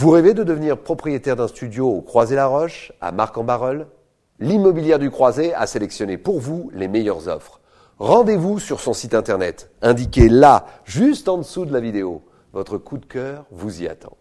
Vous rêvez de devenir propriétaire d'un studio au Croisé-la-Roche, à Marc-en-Barœul L'immobilière du Croisé a sélectionné pour vous les meilleures offres. Rendez-vous sur son site internet, indiqué là, juste en dessous de la vidéo. Votre coup de cœur vous y attend.